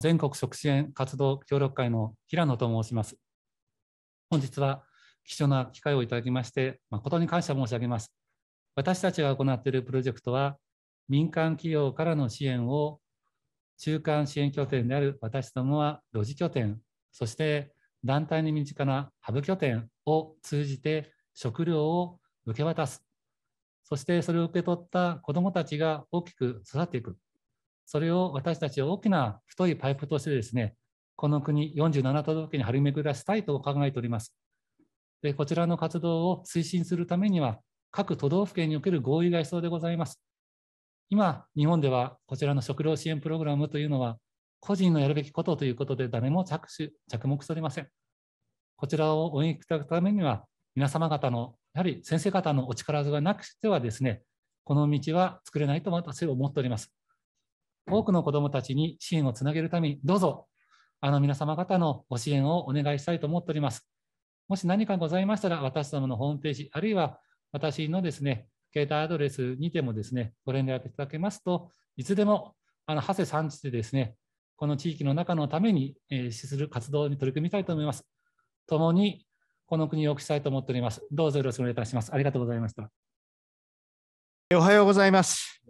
全国食支援活動協力会の平野と申します。本日は貴重な機会をいただきまして、誠に感謝申し上げます。私たちが行っているプロジェクトは、民間企業からの支援を中間支援拠点である私どもは路地拠点、そして団体に身近なハブ拠点を通じて食料を受け渡す、そしてそれを受け取った子どもたちが大きく育っていく、それを私たち大きな太いパイプとしてですね、この国47都道府県に張り巡らしたいと考えております。でこちらの活動を推進するためには、各都道府県における合意が必要でございます。今、日本ではこちらの食料支援プログラムというのは、個人のやるべきことということで誰も着手着目しておりません。こちらを応援いただくためには、皆様方の、やはり先生方のお力がなくしてはですね、この道は作れないと私は思っております。多くの子どもたちに支援をつなげるために、どうぞ、あの皆様方のご支援をお願いしたいと思っております。もし何かございましたら、私どものホームページ、あるいは私のですね、携帯アドレスにてもですね、ご連絡いただけますと、いつでも、あの、長谷さんちでですね、この地域の中のために、えー、する活動に取り組みたいと思います。共に、この国を良くしたいと思っております。どうぞよろしくお願いいたします。ありがとうございました。おはようございます。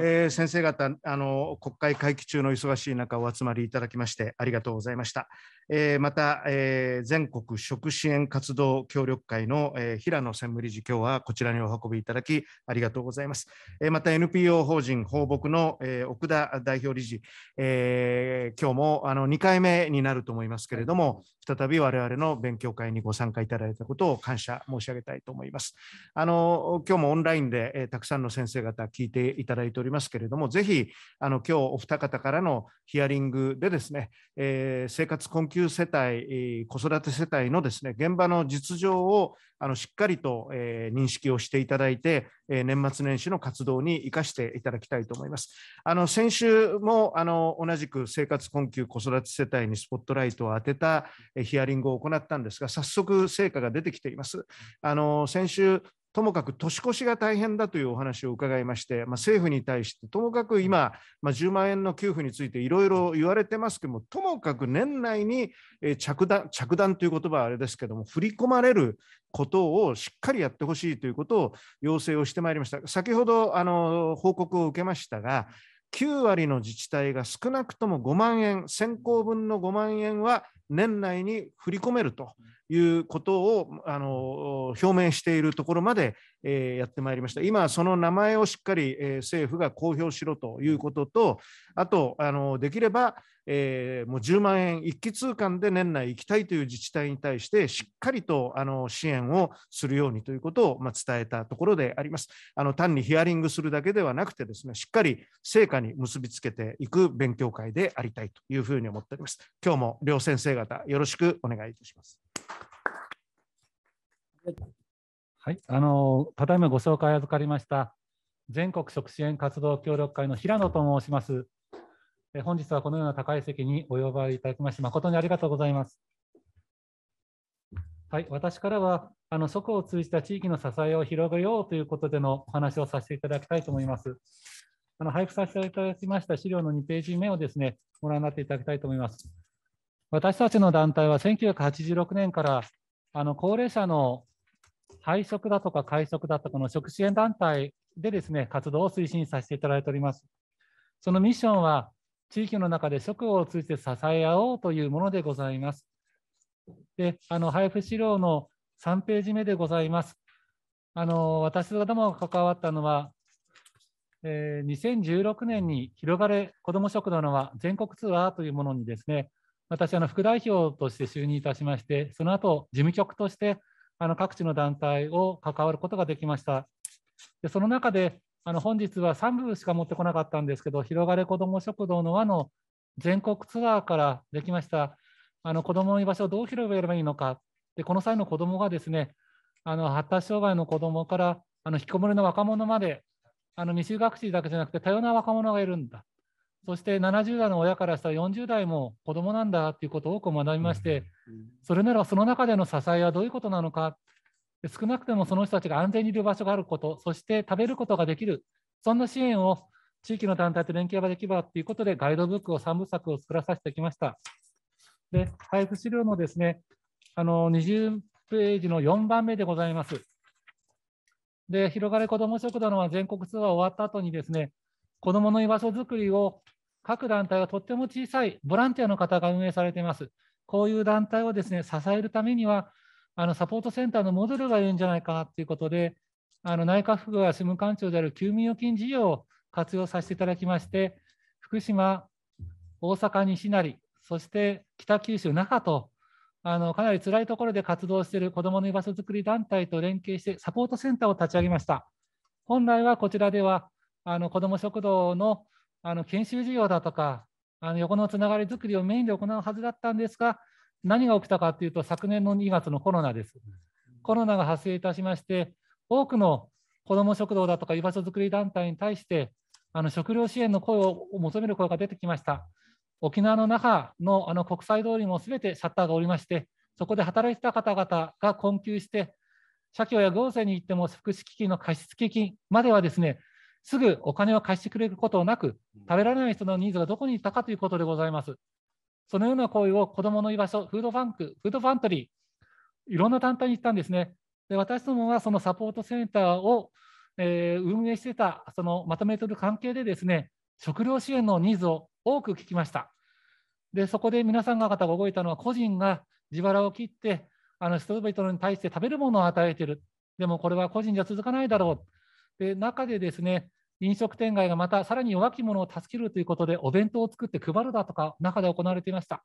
えー、先生方あの、国会会期中の忙しい中、お集まりいただきましてありがとうございました。えー、また、えー、全国食支援活動協力会の、えー、平野専務理事、今日はこちらにお運びいただきありがとうございます。えー、また NPO 法人放牧の、えー、奥田代表理事、えー、今日もあの2回目になると思いますけれども、再び我々の勉強会にご参加いただいたことを感謝申し上げたいと思います。あの今日もオンラインで、えー、たくさんの先生方聞いていただいておりますけれども、ぜひあの今日お二方からのヒアリングでですね、えー、生活困窮給世帯、子育て世帯のですね現場の実情をあのしっかりと、え認識をしていただいて、え年末年始の活動に生かしていただきたいと思います。あの先週もあの同じく生活困窮子育て世帯にスポットライトを当てたヒアリングを行ったんですが、早速成果が出てきています。あの先週ともかく年越しが大変だというお話を伺いまして、まあ、政府に対して、ともかく今、まあ、10万円の給付についていろいろ言われてますけども、ともかく年内に、着弾着弾という言葉はあれですけども、振り込まれることをしっかりやってほしいということを要請をしてまいりました。先ほどあの報告を受けましたが、9割の自治体が少なくとも5万円、先行分の5万円は年内に振り込めるということをあの表明しているところまで、えー、やってまいりました。今、その名前をしっかり、えー、政府が公表しろということと、あと、あのできれば、えー、もう10万円一気通貫で年内行きたいという自治体に対して、しっかりとあの支援をするようにということを、まあ、伝えたところであります。あの単にヒアリングするだけではなくてですね、しっかり成果に結びつけていく勉強会でありたいというふうに思っております。今日も両先生生方、よろしくお願いいたします。はい、あのただいまご紹介預かりました、全国食支援活動協力会の平野と申します。え本日はこのような高い席にお呼ばれいただきまして、誠にありがとうございます。はい、私からはあの、祖国を通じた地域の支えを広げようということでのお話をさせていただきたいと思います。あの配布させていただきました資料の2ページ目をですね、ご覧になっていただきたいと思います。私たちの団体は1986年からあの高齢者の配食だとか会食だとかの食支援団体でですね活動を推進させていただいております。そのミッションは地域の中で食を通じて支え合おうというものでございます。で、あの配布資料の3ページ目でございます。あの私どもが関わったのは、えー、2016年に広がれ子ども食堂のは全国ツアーというものにですね、私、は副代表として就任いたしまして、その後事務局としてあの各地の団体を関わることができました。でその中であの本日は3部しか持ってこなかったんですけど、広がれ子ども食堂の輪の全国ツアーからできました、あの子どもの居場所をどう広げればいいのか、でこの際の子どもがですね、あの発達障害の子どもからあの引きこもりの若者まで、あの未就学児だけじゃなくて、多様な若者がいるんだ。そして70代の親からしたら40代も子供なんだということを多く学びまして、それならその中での支えはどういうことなのか、少なくともその人たちが安全にいる場所があること、そして食べることができる、そんな支援を地域の団体と連携ができればということで、ガイドブックを3部作を作らさせてきました。で配布資料のですねあの20ページの4番目でございます。で広がれ子ども食堂の全国ツアー終わった後にですね子どもの居場所づくりを各団体はとっても小さいボランティアの方が運営されています。こういう団体をですね、支えるためには、あのサポートセンターのモデルがいるんじゃないかなということで、あの内閣府が主務官庁である休眠預金事業を活用させていただきまして、福島、大阪、西成、そして北九州、那覇と、あのかなり辛いところで活動している子どもの居場所づくり団体と連携して、サポートセンターを立ち上げました。本来はこちらでは、あの子ども食堂のあの研修事業だとか、あの横のつながりづくりをメインで行うはずだったんですが、何が起きたかというと、昨年の2月のコロナです。コロナが発生いたしまして、多くの子ども食堂だとか居場所づくり団体に対して、あの食料支援の声を求める声が出てきました。沖縄の那覇のあの国際通りもすべてシャッターがおりまして、そこで働いてた方々が困窮して、社協や行政に行っても福祉基金の貸付金まではですね、すぐお金を貸してくれることなく、食べられない人のニーズがどこにいたかということでございます。そのような行為を子どもの居場所、フードファンク、フードファントリー、いろんな団体に行ったんですね。で私どもはそのサポートセンターを、えー、運営してた、そのまとめてる関係でですね、食料支援のニーズを多く聞きました。で、そこで皆さん方が動いたのは、個人が自腹を切って、あの人々に対して食べるものを与えている。でもこれは個人じゃ続かないだろう。で中でですね飲食店街がまたさらに弱き者を助けるということでお弁当を作って配るだとか中で行われていました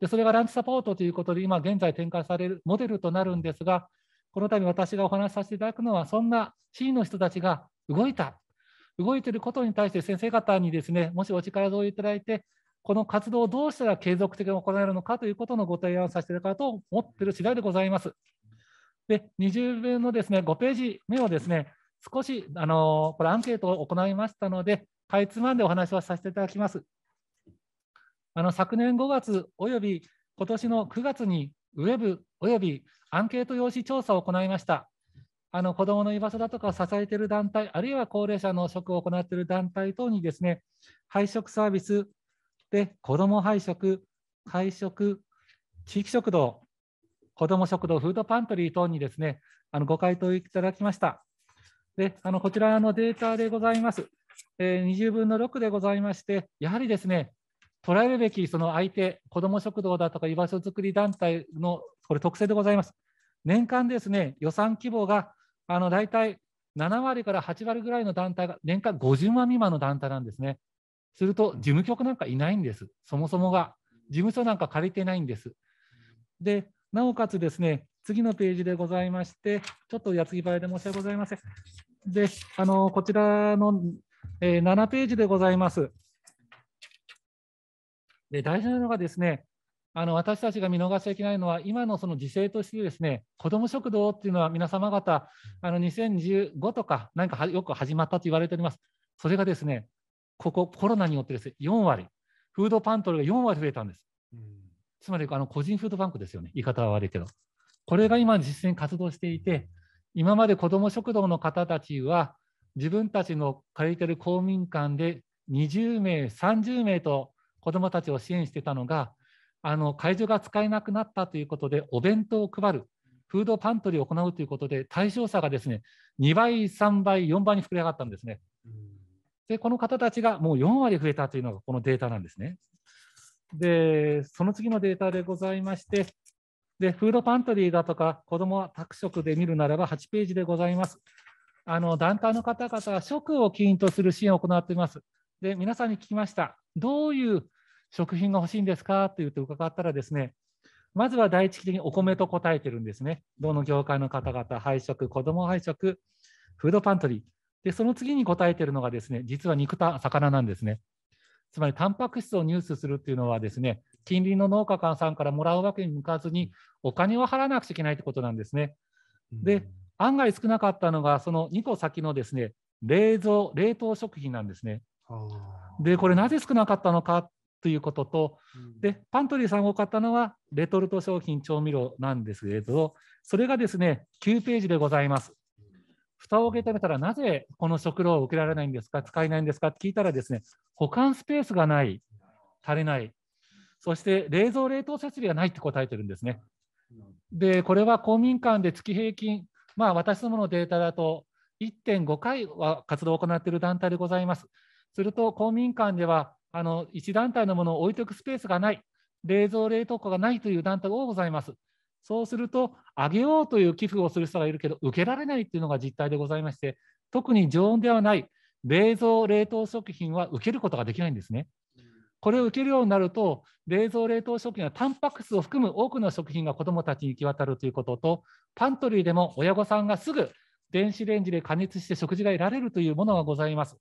でそれがランチサポートということで今現在展開されるモデルとなるんですがこの度私がお話しさせていただくのはそんな地位の人たちが動いた動いていることに対して先生方にですねもしお力添えいただいてこの活動をどうしたら継続的に行えるのかということのご提案をさせていただと思っている次第でございます。で20分のですね5ページ目をですね少し、あのこれアンケートを行いましたので、かいつまんでお話をさせていただきます。あの昨年5月および今年の9月にウェブおよびアンケート用紙調査を行いました。あの子どもの居場所だとかを支えている団体、あるいは高齢者の職を行っている団体等にですね、配食サービスで子ども配食、会食、地域食堂、子ども食堂、フードパントリー等にですね、あのご回答いただきました。であのこちらのデータでございます、えー、20分の6でございまして、やはりですね、捉えるべきその相手、子ども食堂だとか居場所づくり団体のこれ特性でございます。年間ですね、予算規模があの大体7割から8割ぐらいの団体が年間50万未満の団体なんですね。すると事務局なんかいないんです、そもそもが。事務所なんか借りてないんです。で、なおかつですね、次のページでございまして、ちょっと矢継ぎ早で申し訳ございません。で、あのこちらの、えー、7ページでございます。で大事なのがですね、あの私たちが見逃しちゃいけないのは、今のその時勢としてですね、子ども食堂っていうのは皆様方、あの2015とか、なんかよく始まったと言われております。それがですね、ここ、コロナによってです、ね、4割、フードパントリーが4割増えたんです。うん、つまり、あの個人フードバンクですよね、言い方は悪いけど。これが今、実践活動していて、今まで子ども食堂の方たちは自分たちの借りてる公民館で20名30名と子どもたちを支援してたのがあの会場が使えなくなったということでお弁当を配るフードパントリーを行うということで対象者がですね2倍3倍4倍に膨れ上がったんですね。でこの方たちがもう4割増えたというのがこのデータなんですね。でその次のデータでございましてで、フードパントリーだとか、子どもは宅食で見るならば8ページでございます。あの団体の方々は食を起因とする支援を行っています。で、皆さんに聞きました。どういう食品が欲しいんですかと言って伺ったらですね、まずは第一的にお米と答えてるんですね。どの業界の方々、配食、子ども配食、フードパントリー。で、その次に答えてるのがですね、実は肉た魚なんですね。つまり、タンパク質を入手するっていうのはですね、近隣の農家さんからもらうわけに向かずに、お金を払わなくちゃいけないということなんですね。で、案外少なかったのが、その2個先のですね冷蔵、冷凍食品なんですね。で、これ、なぜ少なかったのかということと、でパントリーさんが多かったのは、レトルト商品調味料なんですけれど、それがですね9ページでございます。蓋を開けてみたら、なぜこの食料を受けられないんですか、使えないんですかって聞いたら、ですね保管スペースがない、足りない、そして冷蔵冷凍設備がないって答えてるんですね。で、これは公民館で月平均、まあ、私どものデータだと1.5回は活動を行っている団体でございます。すると、公民館ではあの1団体のものを置いておくスペースがない、冷蔵冷凍庫がないという団体が多ございます。そうすると、あげようという寄付をする人がいるけど、受けられないというのが実態でございまして、特に常温ではない冷蔵冷凍食品は受けることができないんですね。これを受けるようになると、冷蔵冷凍食品はタンパク質を含む多くの食品が子どもたちに行き渡るということと、パントリーでも親御さんがすぐ電子レンジで加熱して食事が得られるというものがございます。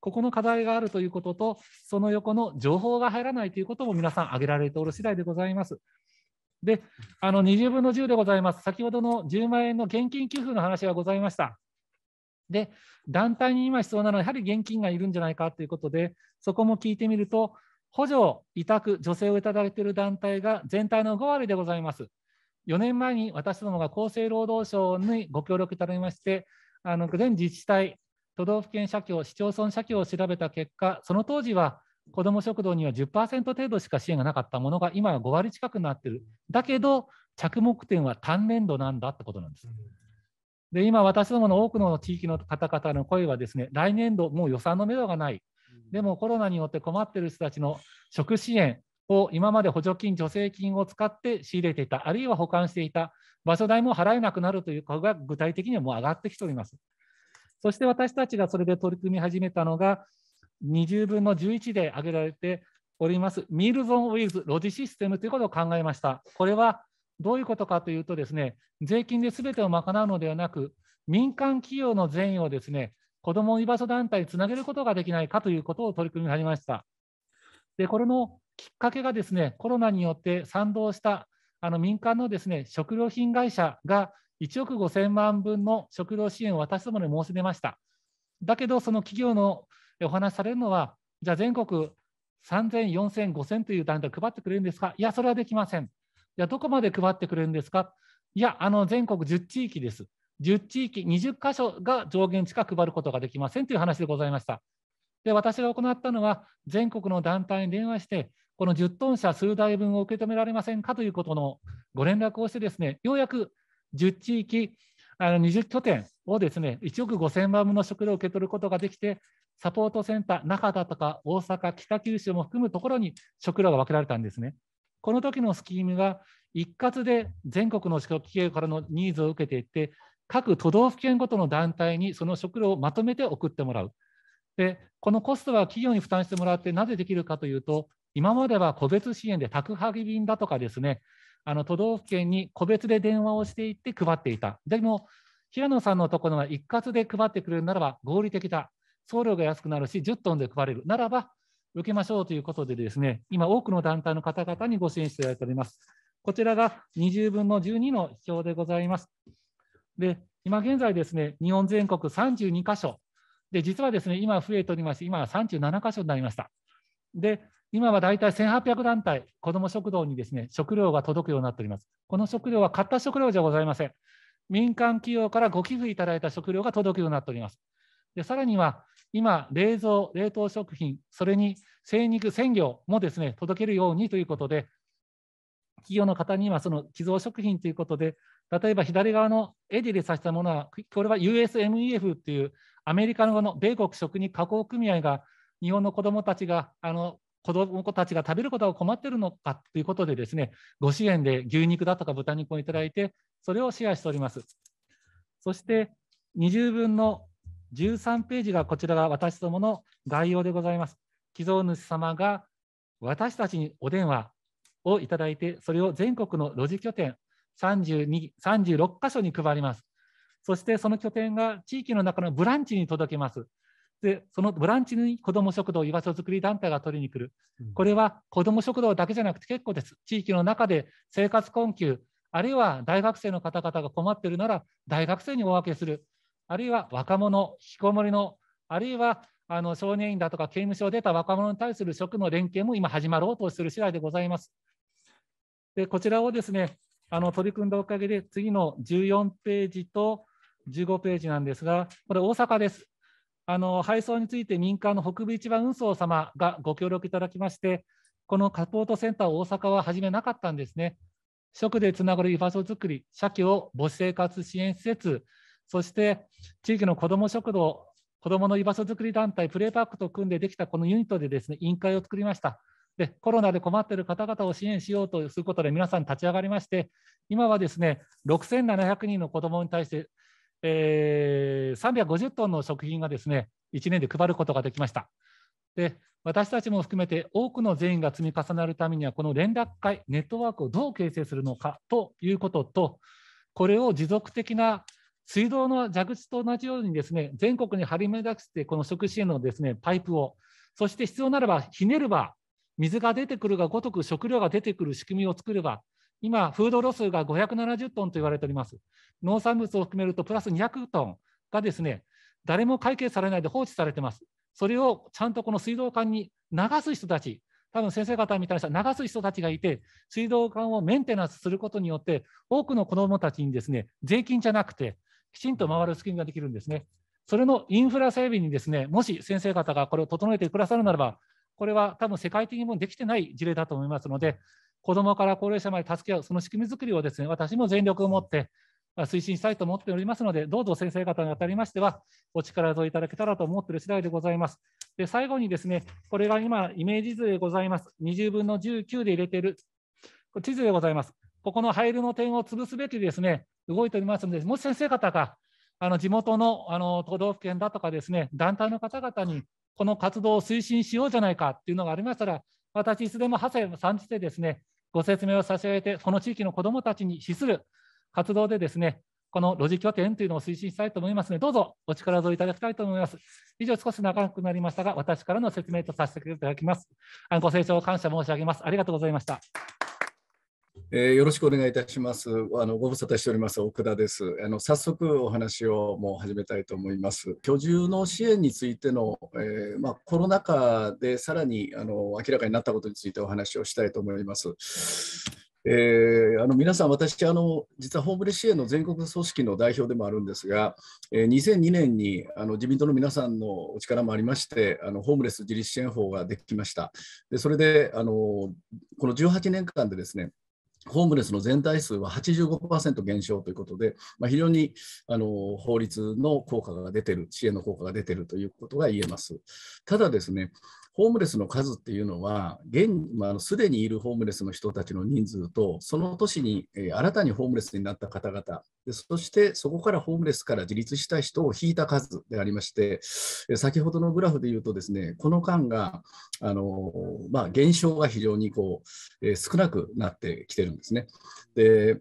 ここの課題があるということと、その横の情報が入らないということも皆さん挙げられておる次第でございます。で、あの20分の10でございます。先ほどの10万円の現金給付の話がございました。で、団体に今必要なのは、やはり現金がいるんじゃないかということで、そこも聞いてみると、補助、委託、助成をいただいている団体が全体の5割でございます。4年前に私どもが厚生労働省にご協力いただきまして、あの全自治体、都道府県社協、市町村社協を調べた結果、その当時は子ども食堂には10%程度しか支援がなかったものが、今は5割近くなっている。だけど、着目点は単年度なんだってことなんです。で今、私どもの多くの地域の方々の声はですね、来年度、もう予算のめどがない、でもコロナによって困っている人たちの食支援を今まで補助金、助成金を使って仕入れていた、あるいは保管していた、場所代も払えなくなるというこが具体的にはもう上がってきております。そして私たちがそれで取り組み始めたのが、20分の11で挙げられております、ミールゾーンウィズロジシステムということを考えました。これはどういうことかというとですね、税金で全てを賄うのではなく、民間企業の善意をですね、子ども居場所団体につなげることができないかということを取り組み始めました。で、これのきっかけがですね、コロナによって賛同したあの民間のですね、食料品会社が1億5000万分の食料支援を私どもに申し出ました。だけど、その企業のお話されるのは、じゃあ全国3000、4000、5000という団体配ってくれるんですかいや、それはできません。じゃあどこまで配ってくれるんですかいや、あの全国10地域です。10地域、20箇所が上限しか配ることができませんという話でございました。で、私が行ったのは、全国の団体に電話して、この10トン車数台分を受け止められませんかということのご連絡をしてですね、ようやく10地域、あの20拠点をですね、1億5000万分の食料を受け取ることができて、サポートセンター、中田とか大阪、北九州も含むところに食料が分けられたんですね。この時のスキームが一括で全国の企業からのニーズを受けていって、各都道府県ごとの団体にその食料をまとめて送ってもらう。でこのコストは企業に負担してもらってなぜできるかというと今までは個別支援で宅配便だとかですねあの都道府県に個別で電話をしていって配っていたでも平野さんのところは一括で配ってくれるならば合理的だ送料が安くなるし10トンで配れるならば受けましょうということでですね今多くの団体の方々にご支援していただいておりますこちらが20分の12の表でございますで今現在ですね、日本全国32箇所、で実はですね、今増えておりまして、今は37箇所になりました。で、今はだいたい1800団体、子ども食堂にですね、食料が届くようになっております。この食料は買った食料じゃございません。民間企業からご寄付いただいた食料が届くようになっております。でさらには、今、冷蔵、冷凍食品、それに精肉、鮮魚もですね、届けるようにということで、企業の方にはその寄贈食品ということで、例えば左側のエディでさせたものは、これは USMEF っていうアメリカの米国食に加工組合が日本の子どもたちがあの子どもたちが食べることが困っているのかということでですねご支援で牛肉だとか豚肉をいただいてそれをシェアしておりますそして20分の13ページがこちらが私どもの概要でございます寄贈主様が私たちにお電話をいただいてそれを全国の路地拠点3 6箇所に配ります。そしてその拠点が地域の中のブランチに届けます。でそのブランチに子ども食堂、居場所づくり団体が取りに来る、これは子ども食堂だけじゃなくて結構です、地域の中で生活困窮、あるいは大学生の方々が困っているなら、大学生にお分けする、あるいは若者、引きこもりの、あるいはあの少年院だとか刑務所を出た若者に対する職の連携も今、始まろうとする次第でございます。でこちらをですねあの取り組んだおかげで、次の14ページと15ページなんですが、これ、大阪です。あの配送について民間の北部市場運送様がご協力いただきまして、このサポートセンターを大阪は始めなかったんですね。食でつながる居場所づくり、社協、母子生活支援施設、そして地域の子ども食堂、子どもの居場所づくり団体、プレイパックと組んでできたこのユニットでですね、委員会を作りました。でコロナで困っている方々を支援しようとすることで皆さん立ち上がりまして今はですね6700人の子どもに対して、えー、350トンの食品がですね1年で配ることができました。で私たちも含めて多くの善意が積み重なるためにはこの連絡会ネットワークをどう形成するのかということとこれを持続的な水道の蛇口と同じようにですね全国に張り巡らしてこの食支援のですねパイプをそして必要ならばひねれば水が出てくるがごとく食料が出てくる仕組みを作れば、今、フードロスが570トンと言われております。農産物を含めるとプラス200トンがですね、誰も会計されないで放置されてます。それをちゃんとこの水道管に流す人たち、多分先生方みたいな流す人たちがいて、水道管をメンテナンスすることによって、多くの子どもたちにですね、税金じゃなくて、きちんと回る仕組みができるんですね。それのインフラ整備にですね、もし先生方がこれを整えてくださるならば、これは多分世界的にもできてない事例だと思いますので、子どもから高齢者まで助け合う、その仕組みづくりをですね私も全力を持って推進したいと思っておりますので、どうぞ先生方にあたりましては、お力添えいただけたらと思っている次第でございます。で最後にですね、これが今、イメージ図でございます。20分の19で入れている地図でございます。ここの配慮の点を潰すべきですね、動いておりますので、もし先生方があの地元のあの都道府県だとかですね、団体の方々にこの活動を推進しようじゃないかっていうのがありましたら、私、いつでも派生を参じてですね、ご説明を差し上げて、この地域の子どもたちに資する活動でですね、この路地拠点というのを推進したいと思いますので、どうぞお力添えいただきたいと思います。以上、少し長くなりましたが、私からの説明とさせていただきます。ご清聴感謝申し上げます。ありがとうございました。えー、よろしくお願いいたします。あのご無沙汰しております奥田です。あの早速お話をもう始めたいと思います。居住の支援についての、えー、まあ、コロナ禍でさらにあの明らかになったことについてお話をしたいと思います。えー、あの皆さん、私あの、実はホームレス支援の全国組織の代表でもあるんですが、えー、2002年にあの自民党の皆さんのお力もありましてあの、ホームレス自立支援法ができました。でそれであのこの18年間でですねホームレスの全体数は85%減少ということで、まあ、非常にあの法律の効果が出てる、支援の効果が出てるということが言えます。ただですね、ホームレスの数っていうのは、現まあ、すでにいるホームレスの人たちの人数と、その年に、えー、新たにホームレスになった方々で、そしてそこからホームレスから自立した人を引いた数でありまして、えー、先ほどのグラフでいうと、ですねこの間が、あのー、まあ、減少が非常にこう、え少なくなってきてるんですね。で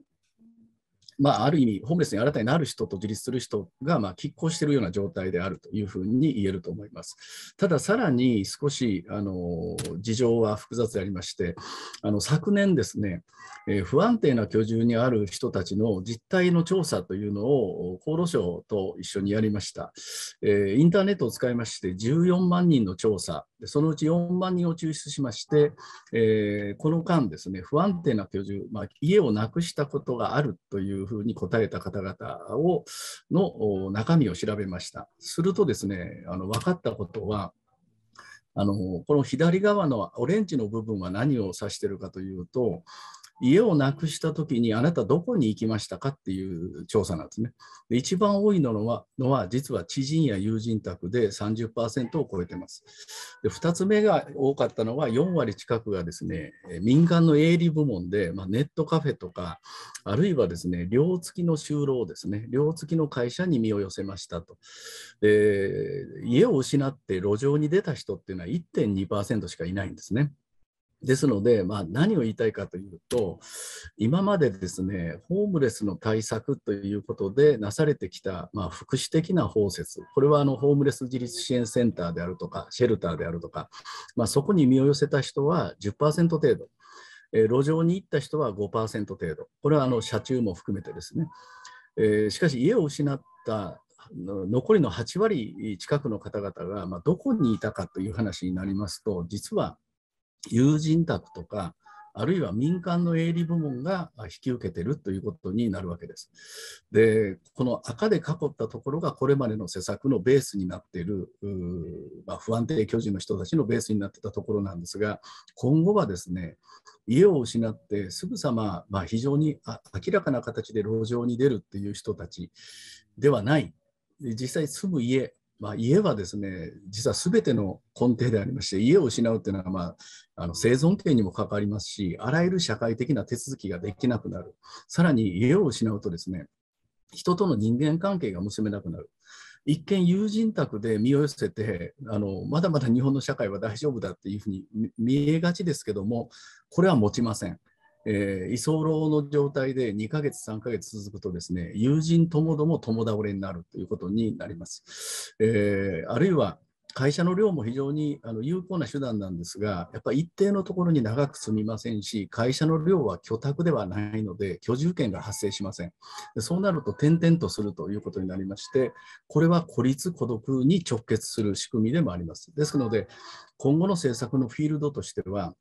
まあ、ある意味、ホームレスに新たになる人と自立する人が、まあ、拮抗しているような状態であるというふうに言えると思います。ただ、さらに少しあの事情は複雑でありまして、あの昨年ですね、えー、不安定な居住にある人たちの実態の調査というのを厚労省と一緒にやりました。えー、インターネットを使いまして、14万人の調査、そのうち4万人を抽出しまして、えー、この間ですね、不安定な居住、まあ、家をなくしたことがあるというふうに答えた方々をの中身を調べました。するとですね、あの分かったことは、あのこの左側のオレンジの部分は何を指しているかというと、家をなくした時にあなたどこに行きましたかっていう調査なんですね。で一番多いのはのは実は知人や友人宅で30%を超えてます。で2つ目が多かったのは4割近くがですね民間の営利部門で、まあ、ネットカフェとかあるいはですね寮付きの就労ですね寮付きの会社に身を寄せましたと。で家を失って路上に出た人っていうのは1.2%しかいないんですね。ですので、まあ、何を言いたいかというと、今までですね、ホームレスの対策ということでなされてきた、まあ、福祉的な包摂、これはあのホームレス自立支援センターであるとか、シェルターであるとか、まあ、そこに身を寄せた人は10%程度、えー、路上に行った人は5%程度、これはあの車中も含めてですね。えー、しかし、家を失った残りの8割近くの方々が、まあ、どこにいたかという話になりますと、実は友人宅とか、あるいは民間の営利部門が引き受けてるということになるわけです。で、この赤で囲ったところがこれまでの施策のベースになっている、まあ、不安定巨人の人たちのベースになってたところなんですが、今後はですね、家を失ってすぐさま、まあ、非常に明らかな形で路上に出るっていう人たちではない、実際住む家、まあ、家はですね実は全ての根底でありまして家を失うというのは、まあ、あの生存権にも関わりますしあらゆる社会的な手続きができなくなるさらに家を失うとですね人との人間関係が結べなくなる一見友人宅で身を寄せてあのまだまだ日本の社会は大丈夫だっていうふうに見えがちですけどもこれは持ちませんえー、居候の状態で2ヶ月、3ヶ月続くとですね、友人ともども共倒れになるということになります。えー、あるいは会社の寮も非常にあの有効な手段なんですが、やっぱり一定のところに長く住みませんし、会社の寮は居宅ではないので、居住権が発生しません。そうなると、転々とするということになりまして、これは孤立・孤独に直結する仕組みでもあります。ですので、今後の政策のフィールドとしては、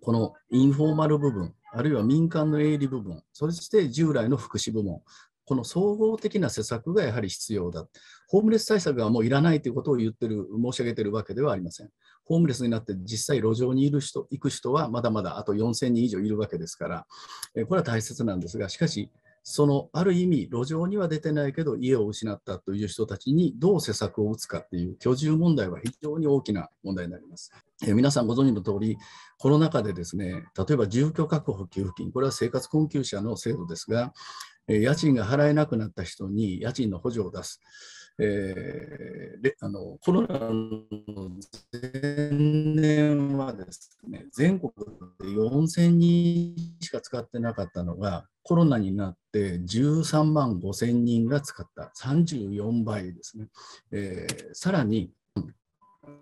このインフォーマル部分、あるいは民間の営利部分、そして従来の福祉部門、この総合的な施策がやはり必要だ。ホームレス対策はもういらないということを言ってる、申し上げてるわけではありません。ホームレスになって実際路上にいる人、行く人はまだまだあと4000人以上いるわけですから、これは大切なんですが、しかし、そのある意味、路上には出てないけど、家を失ったという人たちにどう施策を打つかっていう居住問題は非常に大きな問題になります。え皆さんご存知の通り、コロナ禍でですね、例えば住居確保給付金、これは生活困窮者の制度ですが、え家賃が払えなくなった人に家賃の補助を出す。えー、あのコロナの前年はですね、全国で4000人しか使ってなかったのが、コロナになって13万5000人が使った、34倍ですね。えー、さらに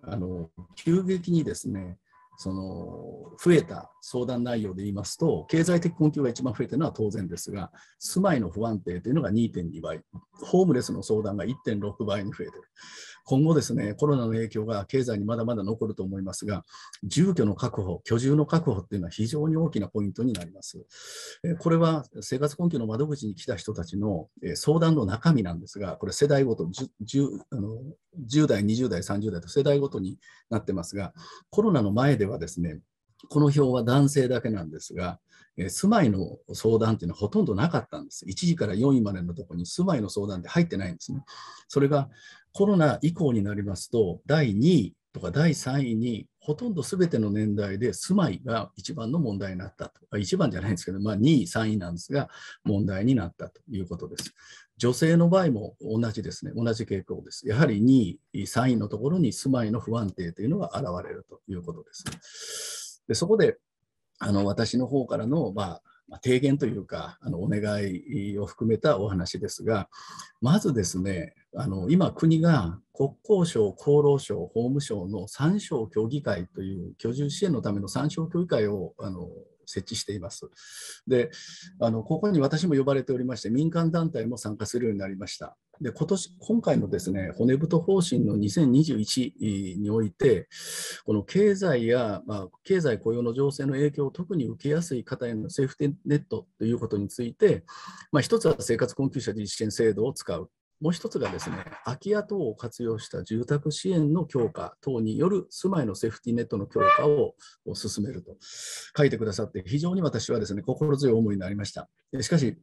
あの急激にですね、その増えた相談内容で言いますと、経済的困窮が一番増えてるのは当然ですが、住まいの不安定というのが2.2倍、ホームレスの相談が1.6倍に増えてる。今後ですね、コロナの影響が経済にまだまだ残ると思いますが、住居の確保、居住の確保っていうのは非常に大きなポイントになります。これは生活困窮の窓口に来た人たちの相談の中身なんですが、これ世代ごと 10, あの10代、20代、30代と世代ごとになってますが、コロナの前ではですね、この表は男性だけなんですが、住まいの相談っていうのはほとんどなかったんです。1時から4位までのところに住まいの相談って入ってないんですね。それがコロナ以降になりますと、第2位とか第3位に、ほとんどすべての年代で住まいが一番の問題になったと、一番じゃないんですけど、まあ、2位、3位なんですが、問題になったということです。女性の場合も同じですね、同じ傾向です。やはり2位、3位のところに住まいの不安定というのが現れるということです。でそこであの私の方からの、まあ、提言というか、あのお願いを含めたお話ですが、まずですね、あの今、国が国交省、厚労省、法務省の3省協議会という居住支援のための3省協議会をあの設置しています。であの、ここに私も呼ばれておりまして、民間団体も参加するようになりました。で今年今回のですね骨太方針の2021において、この経済や、まあ、経済雇用の情勢の影響を特に受けやすい方へのセーフティネットということについて、まあ、一つは生活困窮者自治支援制度を使うもう一つがですね、空き家等を活用した住宅支援の強化等による住まいのセーフティーネットの強化を進めると書いてくださって、非常に私はですね、心強い思いになりました。しかし、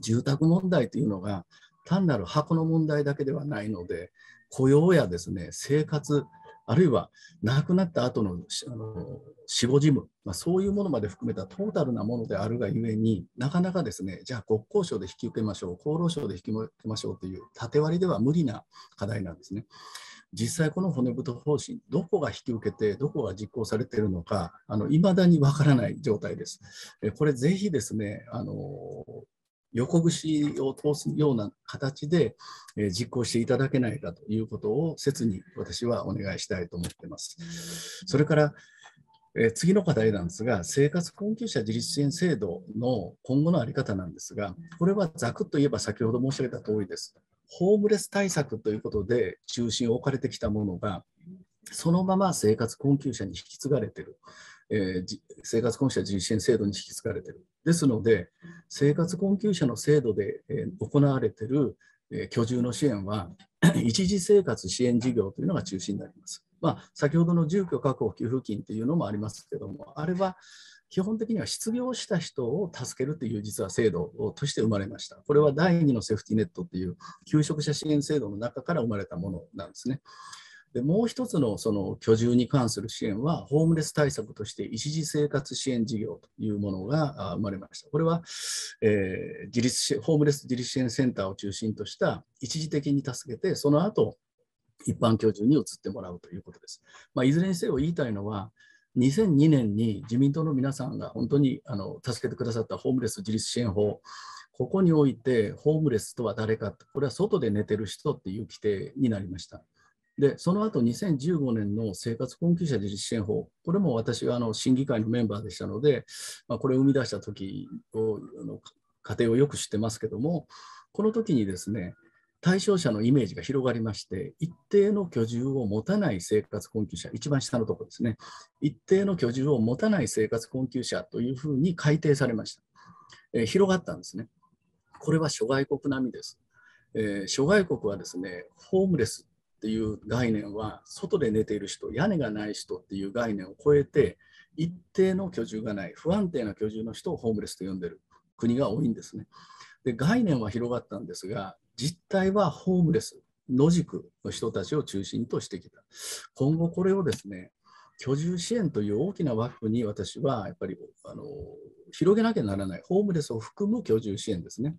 住宅問題というのが単なる箱の問題だけではないので、雇用やですね、生活、あるいは亡くなった後のあの死後事務、まあ、そういうものまで含めたトータルなものであるがゆえになかなかですねじゃあ国交省で引き受けましょう厚労省で引き受けましょうという縦割りでは無理な課題なんですね。実際この骨太方針、どこが引き受けて、どこが実行されているのか、いまだにわからない状態です。これ、ぜひですねあの、横串を通すような形で、え実行していただけないかということを切に私はお願いしたいと思っています。それから、え次の課題なんですが、生活困窮者自立支援制度の今後の在り方なんですが、これはざくっと言えば先ほど申し上げたとおりです。ホームレス対策ということで中心を置かれてきたものが、そのまま生活困窮者に引き継がれている。えー、生活困窮者支援制度に引き継がれている。ですので、生活困窮者の制度で、えー、行われている、えー、居住の支援は、一時生活支援事業というのが中心になります。まあ、先ほどの住居確保給付金というのもありますけども、あれは基本的には失業した人を助けるという実は制度として生まれました。これは第2のセーフティネットという求職者支援制度の中から生まれたものなんですね。でもう一つのその居住に関する支援は、ホームレス対策として一時生活支援事業というものが生まれました。これは、えー、自立ホームレス自立支援センターを中心とした一時的に助けて、その後一般居住に移ってもらうということです。まあ、いずれにせよ言いたいのは、2002年に自民党の皆さんが本当にあの助けてくださったホームレス自立支援法、ここにおいてホームレスとは誰か、これは外で寝てる人っていう規定になりました。で、その後2015年の生活困窮者自立支援法、これも私はあの審議会のメンバーでしたので、まあ、これを生み出した時をの過程をよく知ってますけども、この時にですね、対象者のイメージが広がりまして、一定の居住を持たない生活困窮者、一番下のところですね、一定の居住を持たない生活困窮者というふうに改定されました。えー、広がったんですね。これは諸外国並みです。えー、諸外国はですね、ホームレスっていう概念は外で寝ている人屋根がない人っていう概念を超えて一定の居住がない不安定な居住の人をホームレスと呼んでる国が多いんですね。で概念は広がったんですが実態はホームレス野宿の人たちを中心としてきた。今後これをですね居住支援という大きな枠に私はやっぱりあの広げなきゃならないホームレスを含む居住支援ですね。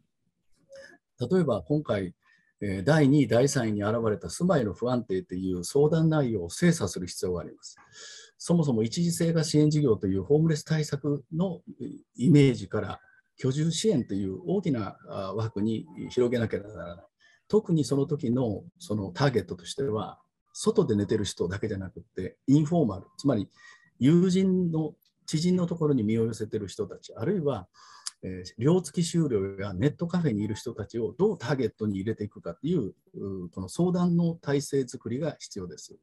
例えば今回第2位、第3位に現れた住まいの不安定という相談内容を精査する必要があります。そもそも一時生活支援事業というホームレス対策のイメージから居住支援という大きな枠に広げなければならない。特にその時のそのターゲットとしては、外で寝てる人だけじゃなくて、インフォーマル、つまり友人の知人のところに身を寄せてる人たち、あるいはえー、寮付き終了やネットカフェにいる人たちをどうターゲットに入れていくかというこの相談の体制づくりが必要です。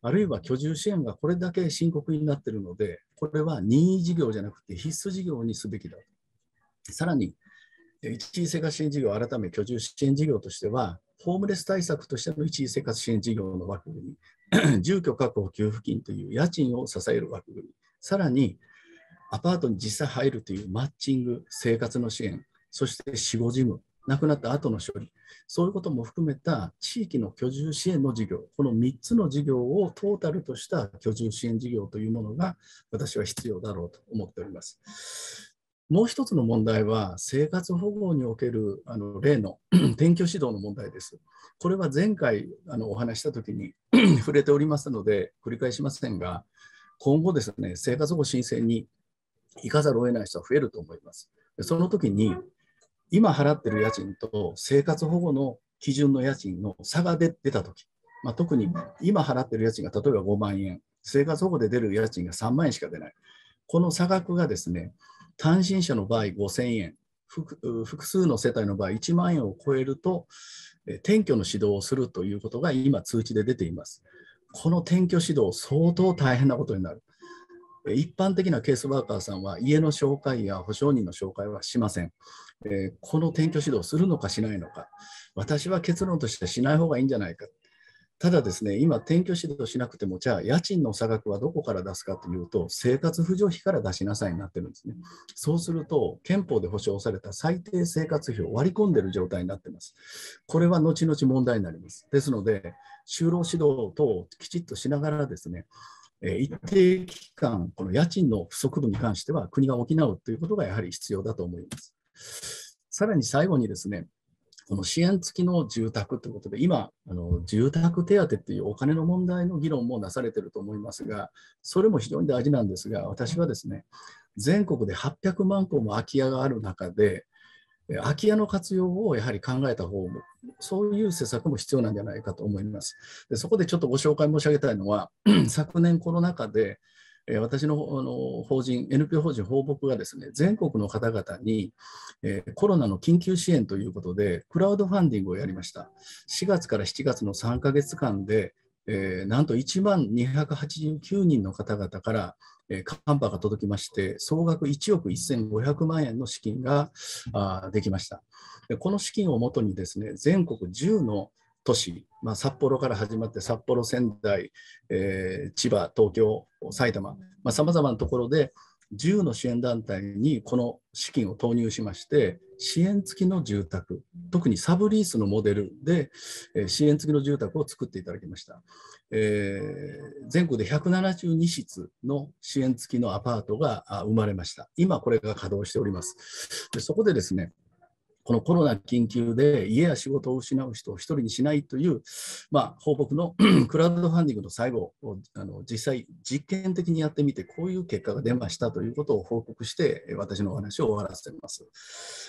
あるいは居住支援がこれだけ深刻になっているので、これは任意事業じゃなくて必須事業にすべきだと。さらに、一時生活支援事業、改め居住支援事業としては、ホームレス対策としての一時生活支援事業の枠組み、住居確保給付金という家賃を支える枠組み、さらにアパートに実際入るというマッチング、生活の支援、そして死後事務、亡くなった後の処理、そういうことも含めた地域の居住支援の事業、この3つの事業をトータルとした居住支援事業というものが私は必要だろうと思っております。もう一つの問題は、生活保護におけるあの例の 転居指導の問題です。これは前回あのお話したときに 触れておりますので、繰り返しませんが、今後ですね、生活保護申請に行かざるを得ない人は増えると思います。その時に、今払ってる家賃と生活保護の基準の家賃の差が出た時、まあ、特に今払ってる家賃が例えば5万円、生活保護で出る家賃が3万円しか出ない。この差額がですね、単身者の場合5000円、複数の世帯の場合1万円を超えると、転居の指導をするということが今通知で出ています。この転居指導相当大変なことになる。一般的なケースワーカーさんは家の紹介や保証人の紹介はしません。えー、この転居指導するのかしないのか、私は結論としてしない方がいいんじゃないか。ただですね、今、転居指導しなくても、じゃあ家賃の差額はどこから出すかというと、生活扶助費から出しなさいになってるんですね。そうすると、憲法で保障された最低生活費を割り込んでる状態になってます。これは後々問題になります。ですので、就労指導等をきちっとしながらですね、一定期間、この家賃の不足分に関しては国が補うということがやはり必要だと思います。さらに最後にですね、この支援付きの住宅ということで、今、あの住宅手当というお金の問題の議論もなされていると思いますが、それも非常に大事なんですが、私はですね、全国で800万戸も空き家がある中で、空き家の活用をやはり考えた方も、そういう施策も必要なんじゃないかと思います。でそこでちょっとご紹介申し上げたいのは、昨年コロナ禍で、私の法人、NPO 法人放牧がですね、全国の方々にコロナの緊急支援ということで、クラウドファンディングをやりました。4月から7月の3ヶ月間で、なんと1万289人の方々からカンパが届きまして、総額1億1500万円の資金ができました。でこの資金をもとにですね、全国10の都市、まあ、札幌から始まって札幌、仙台、えー、千葉、東京、埼玉、さまざ、まなところで、10の支援団体にこの資金を投入しまして、支援付きの住宅、特にサブリースのモデルで、え支援付きの住宅を作っていただきました。えー、全国で172室の支援付きのアパートが生まれました。今、これが稼働しております。でそこでですね、このコロナ緊急で家や仕事を失う人を1人にしないという、まあ、報告の クラウドファンディングの最後をあの実際実験的にやってみてこういう結果が出ましたということを報告して私のお話を終わらせています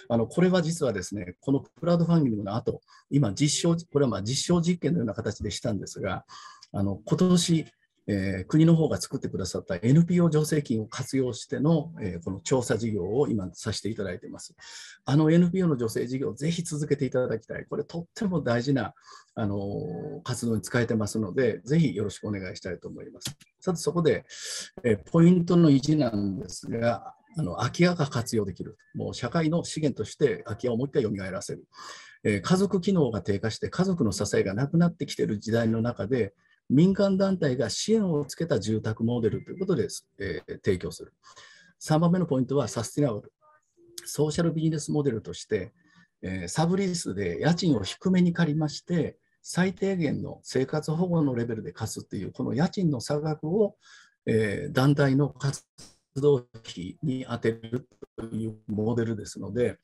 あのこれは実はですねこのクラウドファンディングの後今実証これはまあ実証実験のような形でしたんですがあの今年えー、国の方が作ってくださった NPO 助成金を活用しての、えー、この調査事業を今させていただいてます。あの NPO の助成事業をぜひ続けていただきたい。これとっても大事な、あのー、活動に使えてますので、ぜひよろしくお願いしたいと思います。さてそこで、えポイントの維持なんですが、あの空き家が活用できる。もう社会の資源として空き家をもう一回蘇らせる。え家族機能が低下して家族の支えがなくなってきている時代の中で民間団体が支援をつけた住宅モデルということで、えー、提供する。3番目のポイントはサスティナブル。ソーシャルビジネスモデルとして、えー、サブリースで家賃を低めに借りまして、最低限の生活保護のレベルで貸すっていう、この家賃の差額を、えー、団体の活動費に充てるというモデルですので、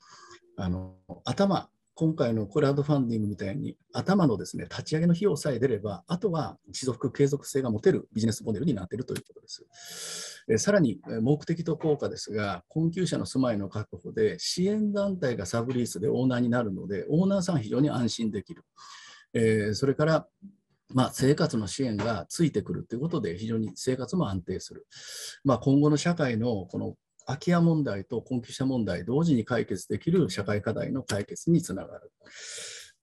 あの頭今回のクラウドファンディングみたいに、頭のですね立ち上げの費用さえ出れば、あとは持続継続性が持てるビジネスモデルになっているということです。えさらに、目的と効果ですが、困窮者の住まいの確保で、支援団体がサブリースでオーナーになるので、オーナーさん、非常に安心できる。えー、それから、まあ、生活の支援がついてくるということで、非常に生活も安定する、まあ、今後の社会のこの空き家問題と困窮者問題同時に解決できる社会課題の解決につながる。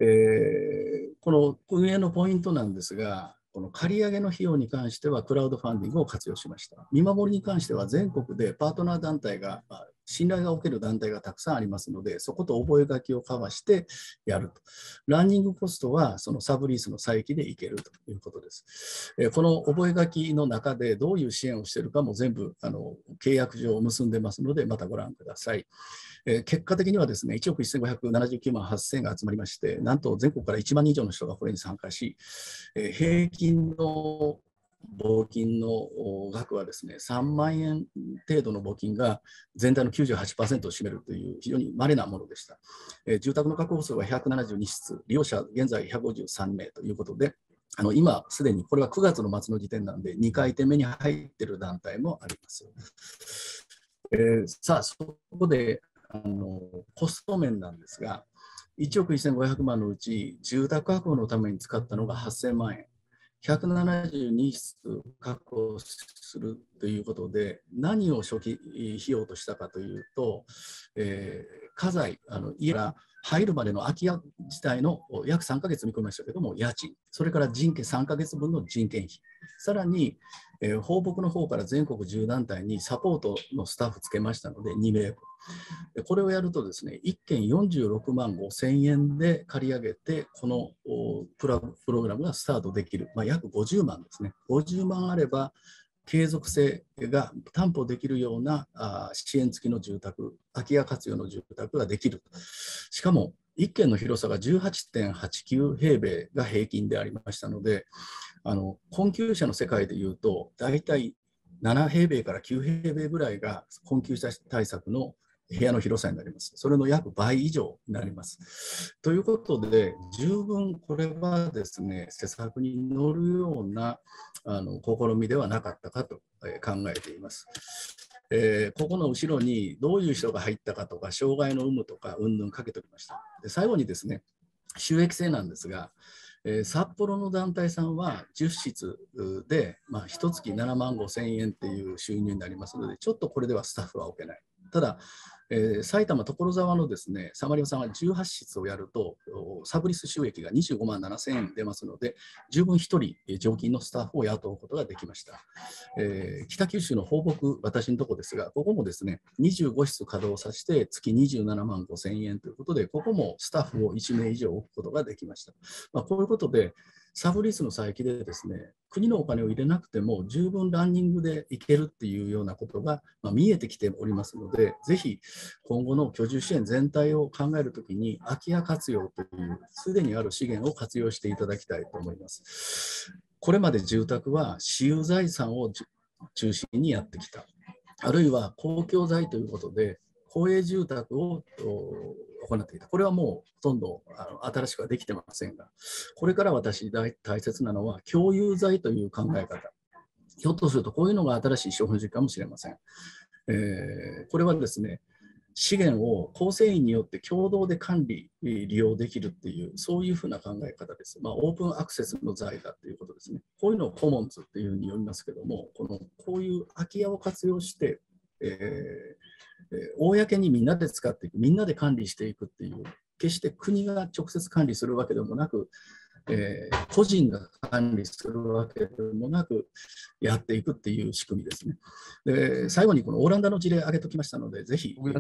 えー、この運営のポイントなんですが、この借り上げの費用に関してはクラウドファンディングを活用しました。見守りに関しては全国でパートナー団体が信頼がおける団体がたくさんありますので、そこと覚書を交わしてやると。ランニングコストはそのサブリースの再起でいけるということです。えこの覚書の中でどういう支援をしているかも全部あの契約上を結んでますので、またご覧ください。え結果的にはですね、1億1579万8000が集まりまして、なんと全国から1万人以上の人がこれに参加し、え平均の募金の額はですね3万円程度の募金が全体の98%を占めるという非常に稀なものでした、えー、住宅の確保数は172室利用者現在153名ということであの今すでにこれは9月の末の時点なんで2回手目に入っている団体もあります、えー、さあそこであのコスト面なんですが1億1500万のうち住宅確保のために使ったのが8000万円172室確保するということで、何を初期費用としたかというと、えー、家財、あの家ら、入るまでの空き家自体の約3ヶ月見込みましたけども、家賃、それから人件3ヶ月分の人件費、さらに、えー、放牧の方から全国10団体にサポートのスタッフつけましたので、2名これをやるとですね、1件46万5千円で借り上げて、このプログラムがスタートできる、まあ、約50万ですね。50万あれば、継続性が担保できるような支援付きの住宅、空き家活用の住宅ができる。しかも1軒の広さが18.89平米が平均でありましたので、あの困窮者の世界でいうと、大体7平米から9平米ぐらいが困窮者対策の部屋の広さになります。それの約倍以上になります。ということで、十分これはですね、施策に乗るようなあの試みではなかったかと、え考えています。えー、ここの後ろにどういう人が入ったかとか、障害の有無とか、うんぬんかけておきました。で最後にですね、収益性なんですが、えー、札幌の団体さんは10室で、まあ、1月7万5 0円っていう収入になりますので、ちょっとこれではスタッフは置けない。ただ、えー、埼玉所沢のですねサマリオさんは18室をやるとサブリス収益が25万7000円出ますので十分1人常勤のスタッフを雇うことができました、えー、北九州の放牧私のとこですがここもですね25室稼働させて月27万5000円ということでここもスタッフを1名以上置くことができました、まあ、こういうことでサブリースの佐伯でですね、国のお金を入れなくても十分ランニングでいけるっていうようなことが、ま見えてきておりますので、ぜひ今後の居住支援全体を考えるときに、空き家活用という、すでにある資源を活用していただきたいと思います。これまで住宅は私有財産を中心にやってきた、あるいは公共財ということで、公営住宅を行っていた。これはもうほとんどあの新しくはできてませんが、これから私大大切なのは共有罪という考え方。ひょっとするとこういうのが新しい資本主義かもしれません。えー、これはですね、資源を構成員によって共同で管理、利用できるっていう、そういうふうな考え方です。まあ、オープンアクセスの財だということですね。こういうのをコモンズっていうふうに呼びますけども、このこういう空き家を活用して、えー、公にみんなで使っていく、みんなで管理していくっていう、決して国が直接管理するわけでもなく、えー、個人が管理するわけでもなくやっていくっていう仕組みですね。で最後にこのオランダの事例挙げときましたので、ぜひごオ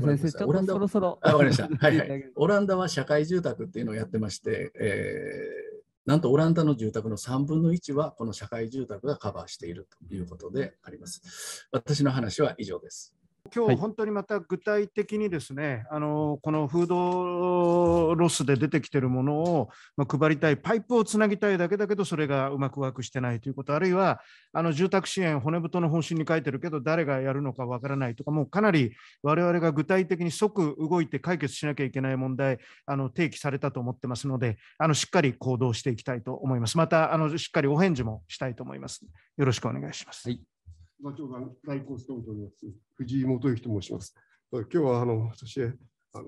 ランダそろかりました、はいはい。オランダは社会住宅っていうのをやってまして、えー、なんとオランダの住宅の3分の1はこの社会住宅がカバーしているということであります。私の話は以上です。今日本当にまた具体的にですね、はい、あのこのフードロスで出てきてるものを、まあ、配りたい、パイプをつなぎたいだけだけど、それがうまくワークしてないということ、あるいはあの住宅支援、骨太の方針に書いてるけど、誰がやるのかわからないとか、もうかなり我々が具体的に即動いて解決しなきゃいけない問題、あの提起されたと思ってますので、あのしっかり行動していきたいと思います。またあのしっかりお返事もしたいと思います。よろしくお願いします。はい座長が代行を務めおります、藤井元之と申します。今日はあのそしてあの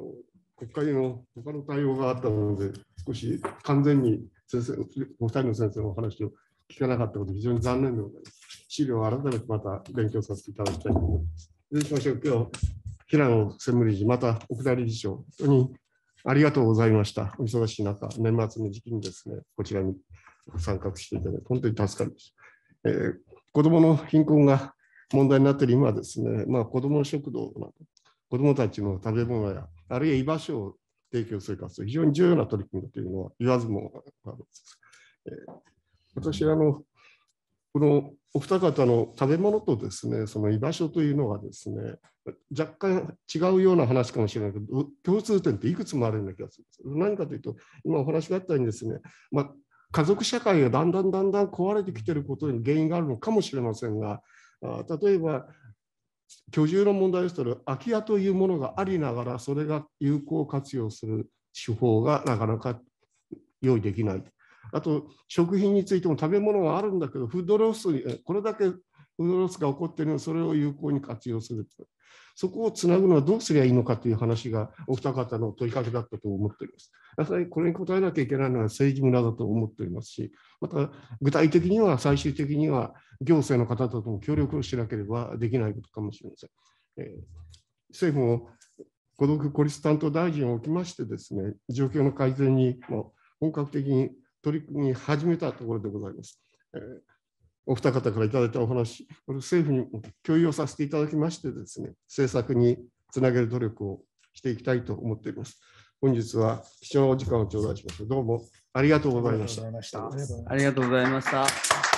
国会の他の対応があったので、少し完全に先生お二人の先生のお話を聞かなかったこと、非常に残念でございます。資料を改めてまた勉強させていただきたいと思います。ぜましょう、今日、平野専務理事、また奥田理事長、本当にありがとうございました。お忙しい中、年末の時期にですね、こちらに参画していただいて、本当に助かりました。えー子どもの貧困が問題になっている今はですね、まあ、子どもの食堂など、子どもたちの食べ物や、あるいは居場所を提供する活動、非常に重要な取り組みだというのは言わずもあるんです。えー、私あのこのお二方の食べ物とですねその居場所というのはですね若干違うような話かもしれないけど共通点っていくつもあるような気がするんです何かというと今お話があったようにですね、まあ、家族社会がだんだんだんだん壊れてきてることに原因があるのかもしれませんが例えば居住の問題ですと空き家というものがありながらそれが有効活用する手法がなかなか用意できない。あと食品についても食べ物はあるんだけどフードロスにこれだけフードロスが起こっているのそれを有効に活用するそこをつなぐのはどうすりゃいいのかという話がお二方の問いかけだったと思っております。やはりこれに答えなきゃいけないのは政治村だと思っておりますし、また具体的には最終的には行政の方とも協力をしなければできないことかもしれません。えー、政府も孤独孤立担当大臣を置きましてですね、状況の改善に本格的に取り組み始めたところでございます。えーお二方からいただいたお話、これ政府に共有をさせていただきましてですね、政策につなげる努力をしていきたいと思っています。本日は貴重なお時間を頂戴しました。どうもありがとうございました。ありがとうございました。